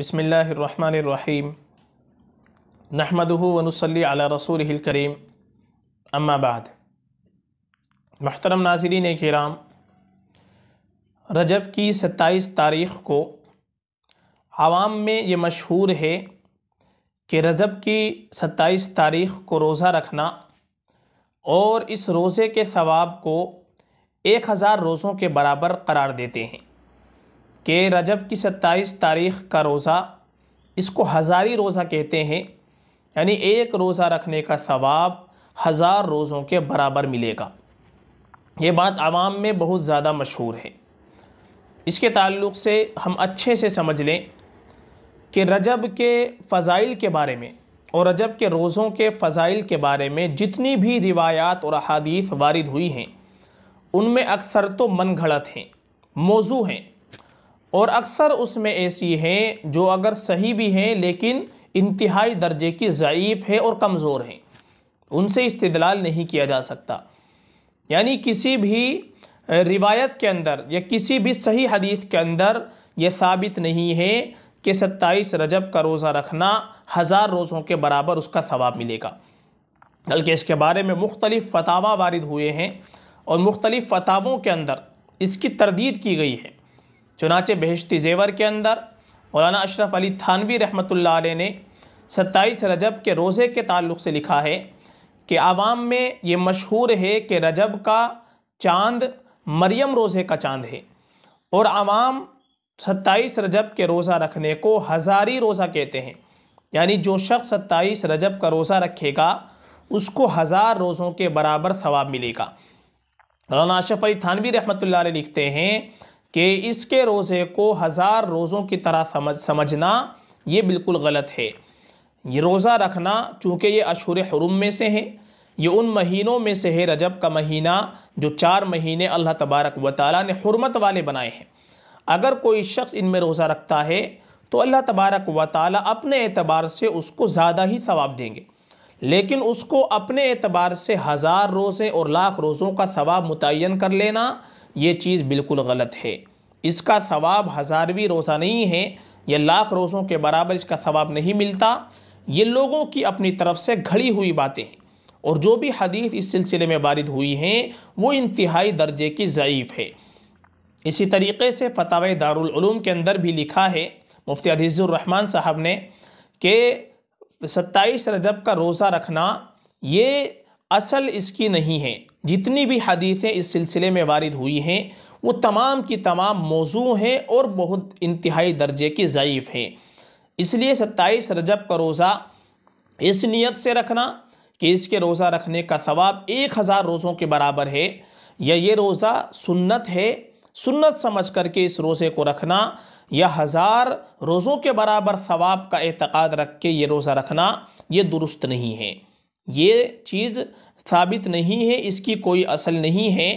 बसमीम नहमदहू वनसली अला रसूल करीम अम्माबाद महतरम नाजरीन कराम रजब की सत्ताईस तारीख़ को आवाम में ये मशहूर है कि रजब की सत्ताईस तारीख़ को रोज़ा रखना और इस रोज़े के सवाब को एक हज़ार रोज़ों के बराबर करार देते हैं कि रजब की सत्ताईस तारीख का रोज़ा इसको हज़ारी रोज़ा कहते हैं यानी एक रोज़ा रखने का सवाब हज़ार रोज़ों के बराबर मिलेगा ये बात आवाम में बहुत ज़्यादा मशहूर है इसके ताल्लुक़ से हम अच्छे से समझ लें कि रजब के फ़ज़ाइल के बारे में और रजब के रोज़ों के फ़ज़ाइल के बारे में जितनी भी रिवायात और अहादीस वारद हुई हैं उनमें अक्सर तो मन घड़त हैं मौजू हैं और अक्सर उसमें ऐसी हैं जो अगर सही भी हैं लेकिन इंतहाई दर्जे की ज़यीफ़ है और कमज़ोर हैं उनसे इस्तलाल नहीं किया जा सकता यानी किसी भी रिवायत के अंदर या किसी भी सही हदीस के अंदर यह साबित नहीं है कि सत्ताईस रजब का रोज़ा रखना हज़ार रोज़ों के बराबर उसका सवाब मिलेगा बल्कि इसके बारे में मुख्तलिफ़ फतावा वारद हुए हैं और मुख्तलिफ़ फतावों के अंदर इसकी तरदीद की गई है चुनाचे बहिश्ती जेवर के अंदर मौलाना अशरफ अली थानवी रहमत ने सत्ताईस रजब के रोज़े के ताल्लुक़ से लिखा है कि आवाम में ये मशहूर है कि रजब का चांद मरियम रोज़े का चांद है और आवाम सत्ताईस रजब के रोज़ा रखने को हज़ारी रोज़ा कहते हैं यानी जो शख्स सत्ताईस रजब का रोज़ा रखेगा उसको हज़ार रोज़ों के बराबर सवाब मिलेगा मौलाना अशरफ अली थानवी रहमत लिखते हैं कि इसके रोज़े को हज़ार रोज़ों की तरह समझ समझना ये बिल्कुल गलत है ये रोज़ा रखना चूँकि ये अशूर हरुम में से है ये उन महीनों में से है रजब का महीना जो चार महीने अल्लाह तबारक व ताली ने हरमत वाले बनाए हैं अगर कोई शख्स इनमें रोज़ा रखता है तो अल्लाह तबारक व ताल अपने एतबार से उसको ज़्यादा ही सवाब देंगे लेकिन उसको अपने एतबार से हज़ार रोज़े और लाख रोज़ों का सवाब मुतन कर लेना ये चीज़ बिल्कुल गलत है इसका सवाब हज़ारवीं रोज़ा नहीं है यह लाख रोज़ों के बराबर इसका सवाब नहीं मिलता ये लोगों की अपनी तरफ से घड़ी हुई बातें हैं और जो भी हदीस इस सिलसिले में वारद हुई हैं वो इंतहाई दर्जे की ज़यीफ़ है इसी तरीके से फ़ताव दारूम के अंदर भी लिखा है मुफ्ती अजीज़ुररहमान साहब ने कि सत्ताईस रजब का रोज़ा रखना ये असल इसकी नहीं है जितनी भी हदीसें इस सिलसिले में वारद हुई हैं वो तमाम की तमाम मौजू हैं और बहुत इंतहाई दर्जे की ज़यीफ़ हैं इसलिए सत्ताईस रजब का रोज़ा इस नीयत से रखना कि इसके रोज़ा रखने का सवाब एक हज़ार रोज़ों के बराबर है या ये रोज़ा सुन्नत है सुन्नत समझ कर के इस रोज़े को रखना या हज़ार रोज़ों के बराबर सवाब का एतक़ाद रख के ये रोज़ा रखना ये दुरुस्त नहीं है ये चीज़ साबित नहीं है इसकी कोई असल नहीं है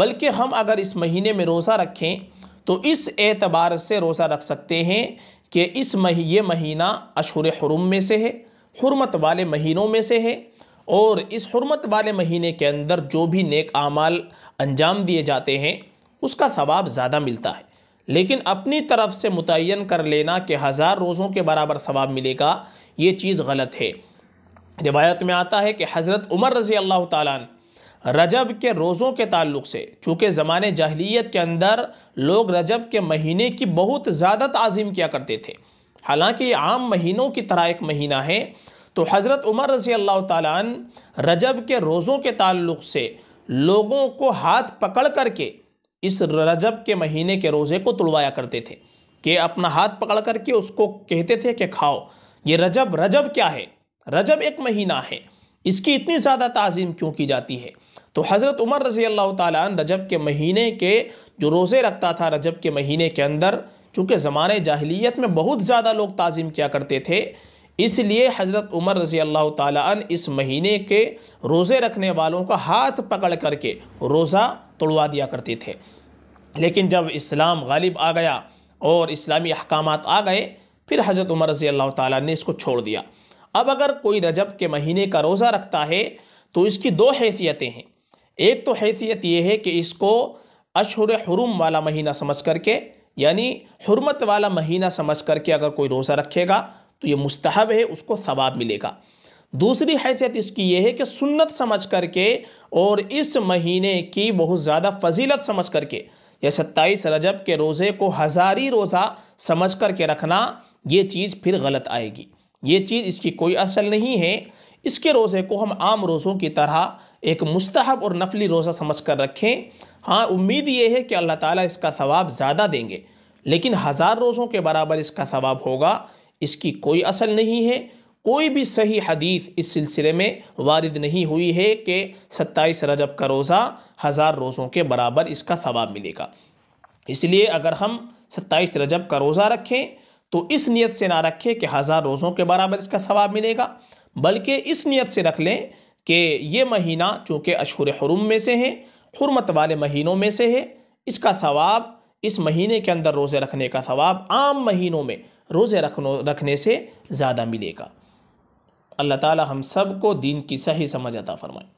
बल्कि हम अगर इस महीने में रोज़ा रखें तो इस एतबार से रोज़ा रख सकते हैं कि इस मही ये महीना अशहर हरुम में से है हरमत वाले महीनों में से है और इस हरमत वाले महीने के अंदर जो भी नेक आमाल अंजाम दिए जाते हैं उसका सवाब ज़्यादा मिलता है लेकिन अपनी तरफ से मुतन कर लेना कि हज़ार रोज़ों के बराबर सवाब मिलेगा ये चीज़ गलत है रिवायत में आता है कि हज़रत उमर रज़ी अल्लाह ताली रजब के रोज़ों के ताल्लुक से चूँकि ज़माने जहलीत के अंदर लोग रजब के महीने की बहुत ज़्यादा तज़ीम किया करते थे हालांकि ये आम महीनों की तरह एक महीना है तो हज़रत उमर रज़ी अल्लाह तालान रजब के रोज़ों के ताल्लुक से लोगों को हाथ पकड़ करके इस रजब के महीने के रोज़े को तुड़वाया करते थे कि अपना हाथ पकड़ करके उसको कहते थे कि खाओ ये रजब रजब क्या है रजब एक महीना है इसकी इतनी ज़्यादा तज़ीम क्यों की जाती है तो हज़रत उमर रज़ी अल्लाह तजब रजब के महीने के जो रोज़े रखता था रजब के महीने के अंदर चूँकि ज़माने जाहलीत में बहुत ज़्यादा लोग तज़ीम किया करते थे इसलिए हज़रत उमर रज़ी अल्लाह तन इस महीने के रोज़े रखने वालों का हाथ पकड़ करके रोज़ा तोड़वा दिया करते थे लेकिन जब इस्लाम गालिब आ गया और इस्लामी अहकाम आ गए फिर हज़रत उमर रज़ी अल्लाह ताली ने इसको छोड़ दिया अब अगर कोई रजब के महीने का रोज़ा रखता है तो इसकी दो हैसियतें हैं एक तो हैसियत ये है कि इसको अशहर हरुम वाला महीना समझ करके यानी हरमत वाला महीना समझ करके अगर कोई रोज़ा रखेगा तो ये मुस्तहब है उसको सवाब मिलेगा दूसरी हैसियत इसकी ये है कि सुन्नत समझ करके और इस महीने की बहुत ज़्यादा फजीलत समझ करके या सत्ताईस रजब के रोज़े को हज़ारी रोज़ा समझ करके रखना ये चीज़ फिर गलत आएगी ये चीज़ इसकी कोई असल नहीं है इसके रोज़े को हम आम रोज़ों की तरह एक मुस्तहब और नफली रोज़ा समझ कर रखें हाँ उम्मीद ये है कि अल्लाह ताला इसका सवाब ज़्यादा देंगे लेकिन हज़ार रोज़ों के बराबर इसका सवाब होगा इसकी कोई असल नहीं है कोई भी सही हदीस इस सिलसिले में वारिद नहीं हुई है कि सत्ताईस रजब का रोज़ा हज़ार रोज़ों के बराबर इसका सवाब मिलेगा इसलिए अगर हम सत्ताईस रजब का रोज़ा रखें तो इस नियत से ना रखें कि हज़ार रोज़ों के बराबर इसका सवाब मिलेगा बल्कि इस नियत से रख लें कि ये महीना चूँकि अशहर हरुम में से है हरमत वाले महीनों में से है इसका सवाब इस महीने के अंदर रोज़े रखने का सवाब आम महीनों में रोज़े रखनो रखने से ज़्यादा मिलेगा अल्लाह ताला हम सब को दीन की सही समझ अता फरमाए